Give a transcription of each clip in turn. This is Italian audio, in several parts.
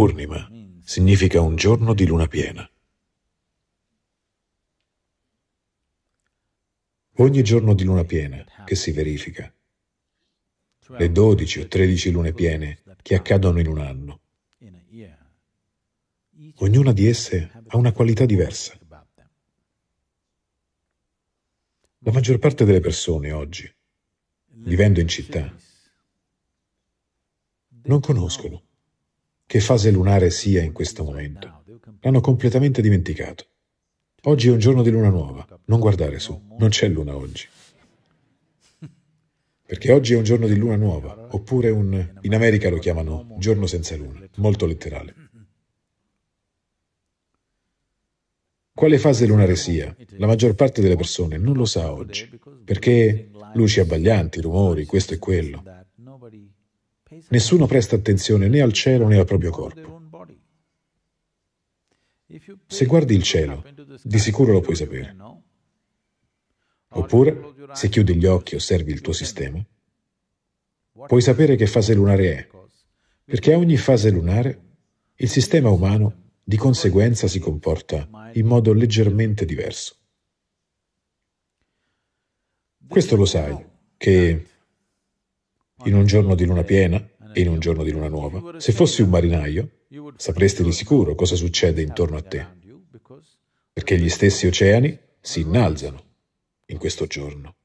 Purnima significa un giorno di luna piena. Ogni giorno di luna piena che si verifica, le 12 o 13 lune piene che accadono in un anno, ognuna di esse ha una qualità diversa. La maggior parte delle persone oggi, vivendo in città, non conoscono che fase lunare sia in questo momento. L'hanno completamente dimenticato. Oggi è un giorno di luna nuova. Non guardare su, non c'è luna oggi. Perché oggi è un giorno di luna nuova, oppure un, in America lo chiamano giorno senza luna, molto letterale. Quale fase lunare sia, la maggior parte delle persone non lo sa oggi, perché luci abbaglianti, rumori, questo e quello. Nessuno presta attenzione né al cielo né al proprio corpo. Se guardi il cielo, di sicuro lo puoi sapere. Oppure, se chiudi gli occhi e osservi il tuo sistema, puoi sapere che fase lunare è, perché a ogni fase lunare il sistema umano di conseguenza si comporta in modo leggermente diverso. Questo lo sai, che in un giorno di luna piena, in un giorno di luna nuova, se fossi un marinaio, sapresti di sicuro cosa succede intorno a te, perché gli stessi oceani si innalzano in questo giorno.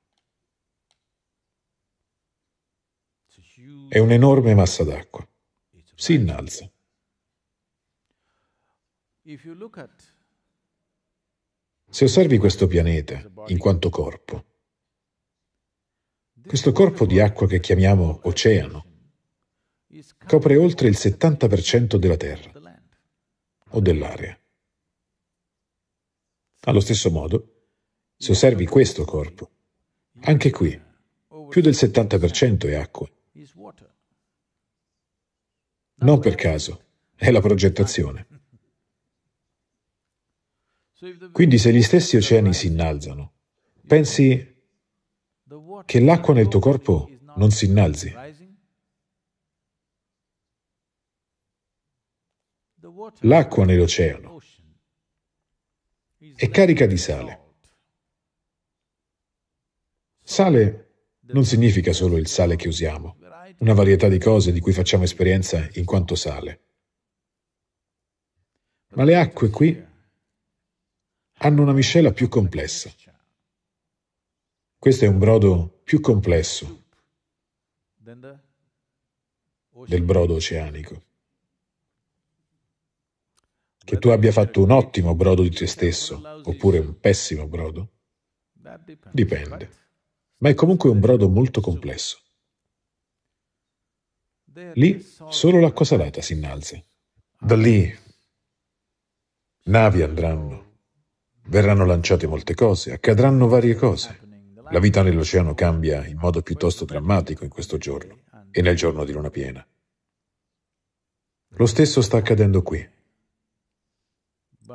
È un'enorme massa d'acqua. Si innalza. Se osservi questo pianeta in quanto corpo, questo corpo di acqua che chiamiamo oceano, copre oltre il 70% della terra o dell'aria. Allo stesso modo, se osservi questo corpo, anche qui, più del 70% è acqua. Non per caso, è la progettazione. Quindi se gli stessi oceani si innalzano, pensi che l'acqua nel tuo corpo non si innalzi, L'acqua nell'oceano è carica di sale. Sale non significa solo il sale che usiamo, una varietà di cose di cui facciamo esperienza in quanto sale. Ma le acque qui hanno una miscela più complessa. Questo è un brodo più complesso del brodo oceanico. Che tu abbia fatto un ottimo brodo di te stesso oppure un pessimo brodo? Dipende. Ma è comunque un brodo molto complesso. Lì solo l'acqua salata si innalza. Da lì navi andranno, verranno lanciate molte cose, accadranno varie cose. La vita nell'oceano cambia in modo piuttosto drammatico in questo giorno e nel giorno di luna piena. Lo stesso sta accadendo qui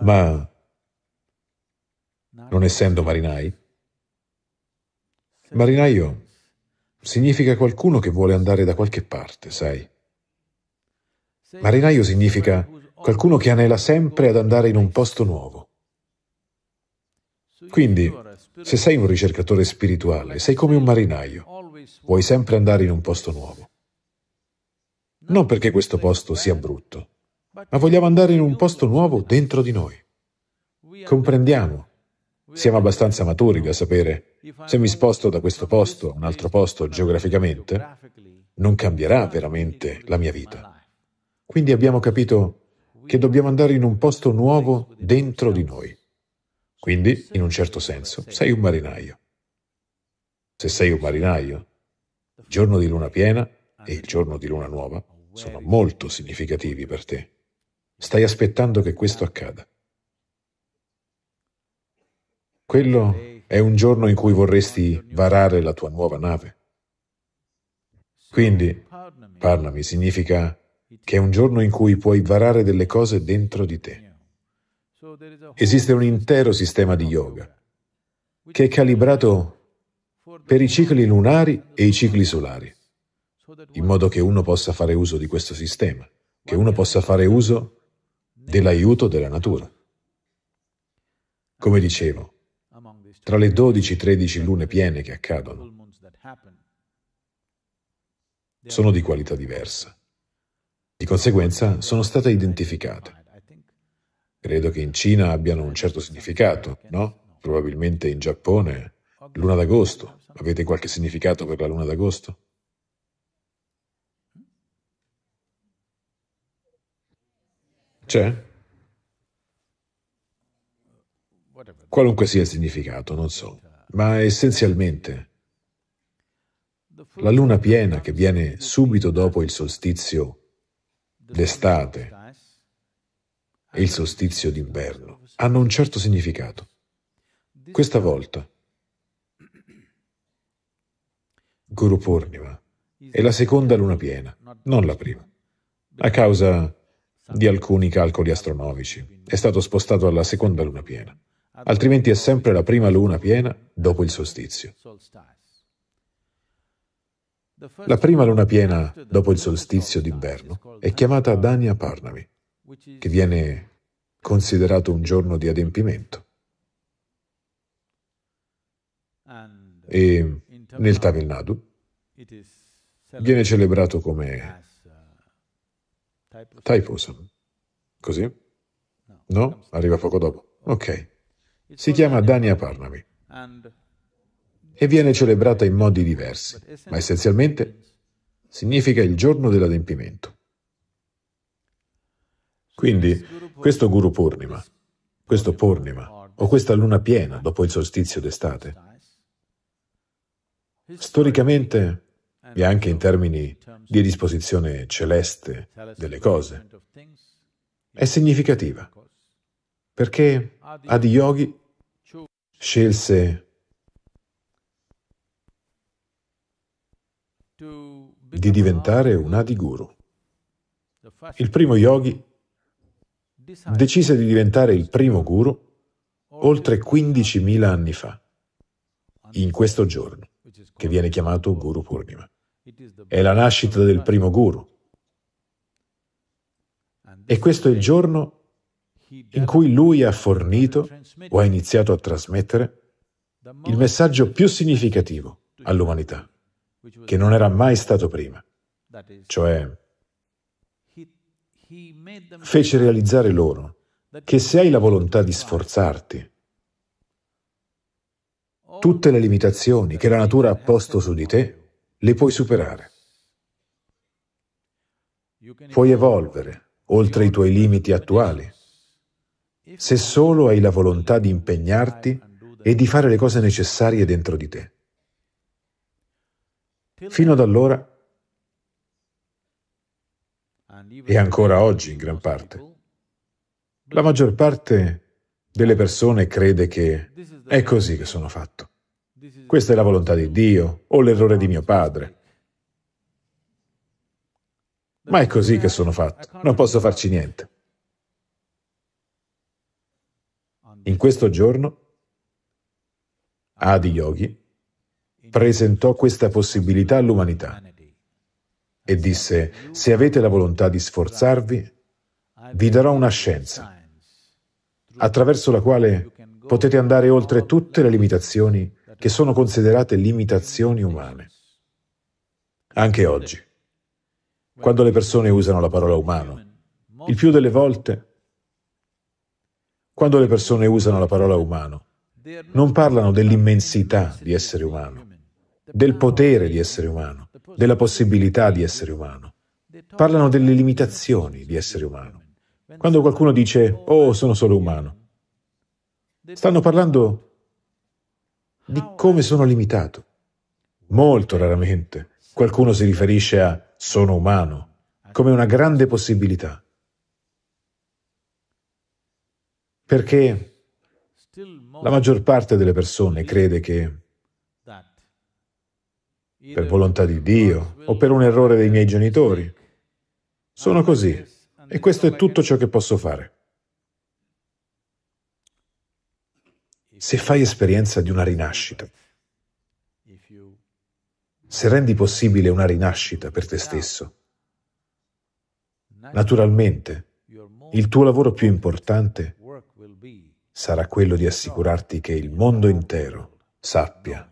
ma non essendo marinai, marinaio significa qualcuno che vuole andare da qualche parte, sai. Marinaio significa qualcuno che anela sempre ad andare in un posto nuovo. Quindi, se sei un ricercatore spirituale, sei come un marinaio, vuoi sempre andare in un posto nuovo. Non perché questo posto sia brutto, ma vogliamo andare in un posto nuovo dentro di noi. Comprendiamo. Siamo abbastanza maturi da sapere. Se mi sposto da questo posto a un altro posto geograficamente, non cambierà veramente la mia vita. Quindi abbiamo capito che dobbiamo andare in un posto nuovo dentro di noi. Quindi, in un certo senso, sei un marinaio. Se sei un marinaio, il giorno di luna piena e il giorno di luna nuova sono molto significativi per te. Stai aspettando che questo accada. Quello è un giorno in cui vorresti varare la tua nuova nave. Quindi, parlami significa che è un giorno in cui puoi varare delle cose dentro di te. Esiste un intero sistema di yoga che è calibrato per i cicli lunari e i cicli solari, in modo che uno possa fare uso di questo sistema, che uno possa fare uso dell'aiuto della natura. Come dicevo, tra le 12-13 lune piene che accadono, sono di qualità diversa. Di conseguenza sono state identificate. Credo che in Cina abbiano un certo significato, no? Probabilmente in Giappone, luna d'agosto. Avete qualche significato per la luna d'agosto? C'è? Qualunque sia il significato, non so, ma essenzialmente la luna piena che viene subito dopo il solstizio d'estate e il solstizio d'inverno hanno un certo significato. Questa volta Guru Purnima è la seconda luna piena, non la prima, a causa di alcuni calcoli astronomici. È stato spostato alla seconda luna piena. Altrimenti è sempre la prima luna piena dopo il solstizio. La prima luna piena dopo il solstizio d'inverno è chiamata Dania Parnami, che viene considerato un giorno di adempimento. E nel Tamil Nadu viene celebrato come Taipusam. Così? No? Arriva poco dopo. Ok. Si chiama Dania Parnavi e viene celebrata in modi diversi, ma essenzialmente significa il giorno dell'adempimento. Quindi questo Guru Purnima, questo Purnima o questa luna piena dopo il solstizio d'estate, storicamente e anche in termini di disposizione celeste delle cose, è significativa perché Adiyogi scelse di diventare un Adi Guru. Il primo yogi decise di diventare il primo guru oltre 15.000 anni fa, in questo giorno, che viene chiamato Guru Purnima. È la nascita del primo guru. E questo è il giorno in cui lui ha fornito o ha iniziato a trasmettere il messaggio più significativo all'umanità, che non era mai stato prima, cioè fece realizzare loro che se hai la volontà di sforzarti, tutte le limitazioni che la natura ha posto su di te le puoi superare. Puoi evolvere oltre i tuoi limiti attuali, se solo hai la volontà di impegnarti e di fare le cose necessarie dentro di te. Fino ad allora, e ancora oggi in gran parte, la maggior parte delle persone crede che è così che sono fatto. Questa è la volontà di Dio o l'errore di mio padre. Ma è così che sono fatto, non posso farci niente. In questo giorno, Adi Yogi presentò questa possibilità all'umanità e disse, se avete la volontà di sforzarvi, vi darò una scienza attraverso la quale potete andare oltre tutte le limitazioni che sono considerate limitazioni umane. Anche oggi, quando le persone usano la parola umano, il più delle volte, quando le persone usano la parola umano, non parlano dell'immensità di essere umano, del potere di essere umano, della possibilità di essere umano. Parlano delle limitazioni di essere umano. Quando qualcuno dice, oh, sono solo umano, stanno parlando di come sono limitato. Molto raramente qualcuno si riferisce a sono umano come una grande possibilità. Perché la maggior parte delle persone crede che per volontà di Dio o per un errore dei miei genitori. Sono così e questo è tutto ciò che posso fare. se fai esperienza di una rinascita, se rendi possibile una rinascita per te stesso, naturalmente il tuo lavoro più importante sarà quello di assicurarti che il mondo intero sappia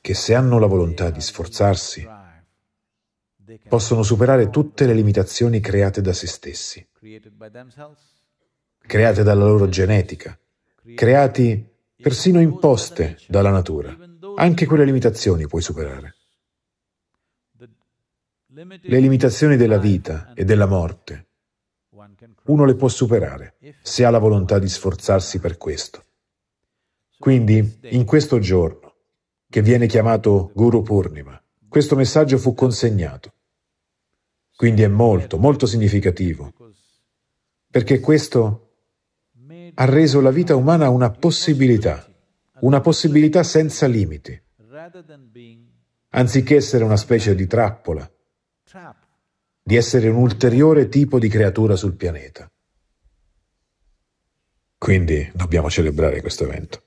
che se hanno la volontà di sforzarsi, possono superare tutte le limitazioni create da se stessi, create dalla loro genetica, creati persino imposte dalla natura. Anche quelle limitazioni puoi superare. Le limitazioni della vita e della morte, uno le può superare se ha la volontà di sforzarsi per questo. Quindi, in questo giorno, che viene chiamato Guru Purnima, questo messaggio fu consegnato. Quindi è molto, molto significativo, perché questo è ha reso la vita umana una possibilità, una possibilità senza limiti, anziché essere una specie di trappola, di essere un ulteriore tipo di creatura sul pianeta. Quindi dobbiamo celebrare questo evento.